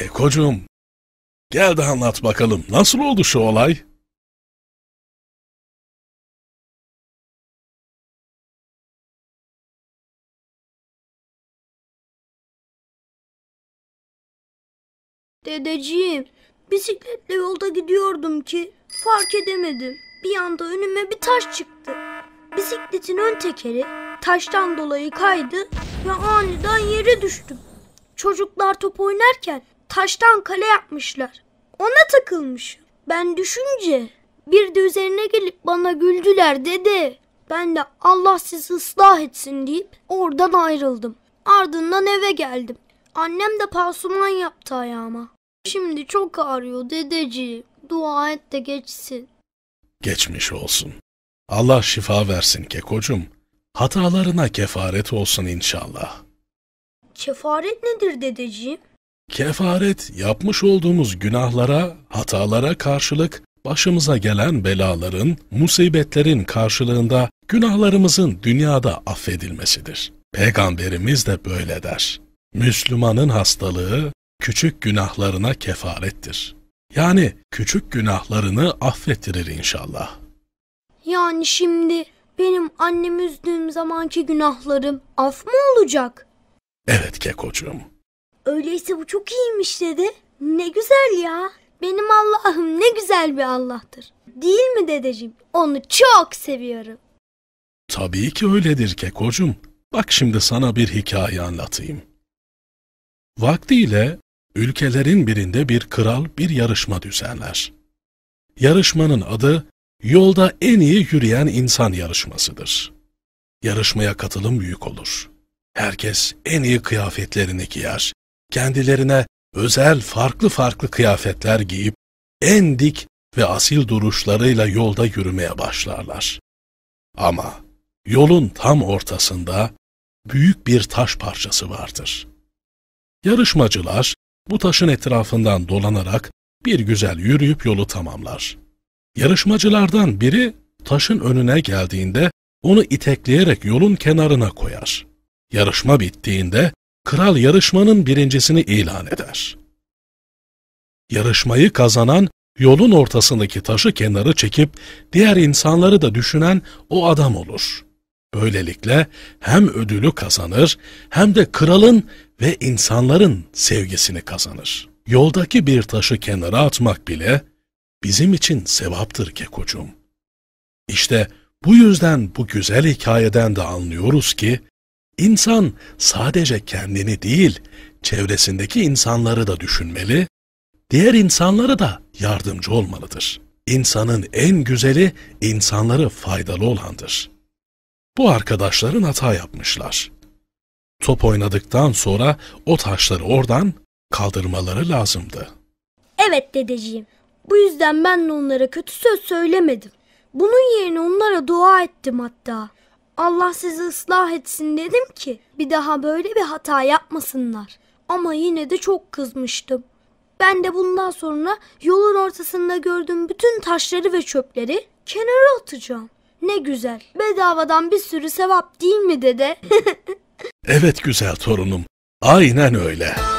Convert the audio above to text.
Kekocuğum, gel de anlat bakalım nasıl oldu şu olay? Dedeciğim, bisikletle yolda gidiyordum ki fark edemedim. Bir anda önüme bir taş çıktı. Bisikletin ön tekeri taştan dolayı kaydı ve aniden yere düştüm. Çocuklar top oynarken taştan kale yapmışlar. Ona takılmış. Ben düşünce bir de üzerine gelip bana güldüler dedi. Ben de Allah sizi ıslah etsin deyip oradan ayrıldım. Ardından eve geldim. Annem de pasuman yaptı ayağıma. Şimdi çok ağrıyor dedeci. Dua et de geçsin. Geçmiş olsun. Allah şifa versin Kekocum. Hatalarına kefaret olsun inşallah. Kefaret nedir dedeciğim? Kefaret yapmış olduğumuz günahlara, hatalara karşılık başımıza gelen belaların, musibetlerin karşılığında günahlarımızın dünyada affedilmesidir. Peygamberimiz de böyle der. Müslümanın hastalığı küçük günahlarına kefarettir. Yani küçük günahlarını affettirir inşallah. Yani şimdi benim annem üzdüğüm zamanki günahlarım af mı olacak? Evet Kekocuğum. Öyleyse bu çok iyiymiş dedi. Ne güzel ya. Benim Allah'ım ne güzel bir Allah'tır. Değil mi dedeciğim? Onu çok seviyorum. Tabii ki öyledir Kekocuğum. Bak şimdi sana bir hikaye anlatayım. Vaktiyle ülkelerin birinde bir kral bir yarışma düzenler. Yarışmanın adı yolda en iyi yürüyen insan yarışmasıdır. Yarışmaya katılım büyük olur. Herkes en iyi kıyafetlerini giyer, kendilerine özel farklı farklı kıyafetler giyip en dik ve asil duruşlarıyla yolda yürümeye başlarlar. Ama yolun tam ortasında büyük bir taş parçası vardır. Yarışmacılar bu taşın etrafından dolanarak bir güzel yürüyüp yolu tamamlar. Yarışmacılardan biri taşın önüne geldiğinde onu itekleyerek yolun kenarına koyar. Yarışma bittiğinde kral yarışmanın birincisini ilan eder. Yarışmayı kazanan yolun ortasındaki taşı kenara çekip diğer insanları da düşünen o adam olur. Böylelikle hem ödülü kazanır hem de kralın ve insanların sevgisini kazanır. Yoldaki bir taşı kenara atmak bile bizim için sevaptır Kekocuğum. İşte bu yüzden bu güzel hikayeden de anlıyoruz ki İnsan sadece kendini değil, çevresindeki insanları da düşünmeli, diğer insanlara da yardımcı olmalıdır. İnsanın en güzeli insanları faydalı olandır. Bu arkadaşların hata yapmışlar. Top oynadıktan sonra o taşları oradan kaldırmaları lazımdı. Evet dedeciğim. Bu yüzden ben de onlara kötü söz söylemedim. Bunun yerine onlara dua ettim hatta. Allah sizi ıslah etsin dedim ki bir daha böyle bir hata yapmasınlar. Ama yine de çok kızmıştım. Ben de bundan sonra yolun ortasında gördüğüm bütün taşları ve çöpleri kenara atacağım. Ne güzel. Bedavadan bir sürü sevap değil mi dede? evet güzel torunum. Aynen öyle.